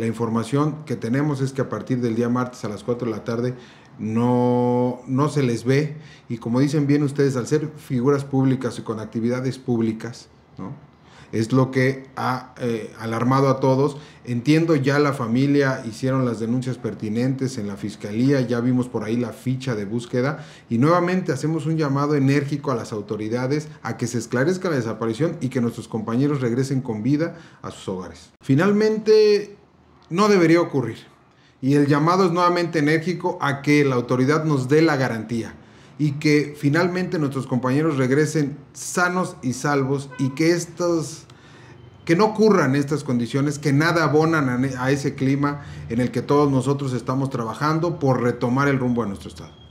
La información que tenemos es que a partir del día martes a las 4 de la tarde no, no se les ve y como dicen bien ustedes, al ser figuras públicas y con actividades públicas, ¿no? es lo que ha eh, alarmado a todos. Entiendo ya la familia hicieron las denuncias pertinentes en la fiscalía, ya vimos por ahí la ficha de búsqueda y nuevamente hacemos un llamado enérgico a las autoridades a que se esclarezca la desaparición y que nuestros compañeros regresen con vida a sus hogares. Finalmente, no debería ocurrir. Y el llamado es nuevamente enérgico a que la autoridad nos dé la garantía y que finalmente nuestros compañeros regresen sanos y salvos y que estos que no ocurran estas condiciones, que nada abonan a ese clima en el que todos nosotros estamos trabajando por retomar el rumbo de nuestro estado.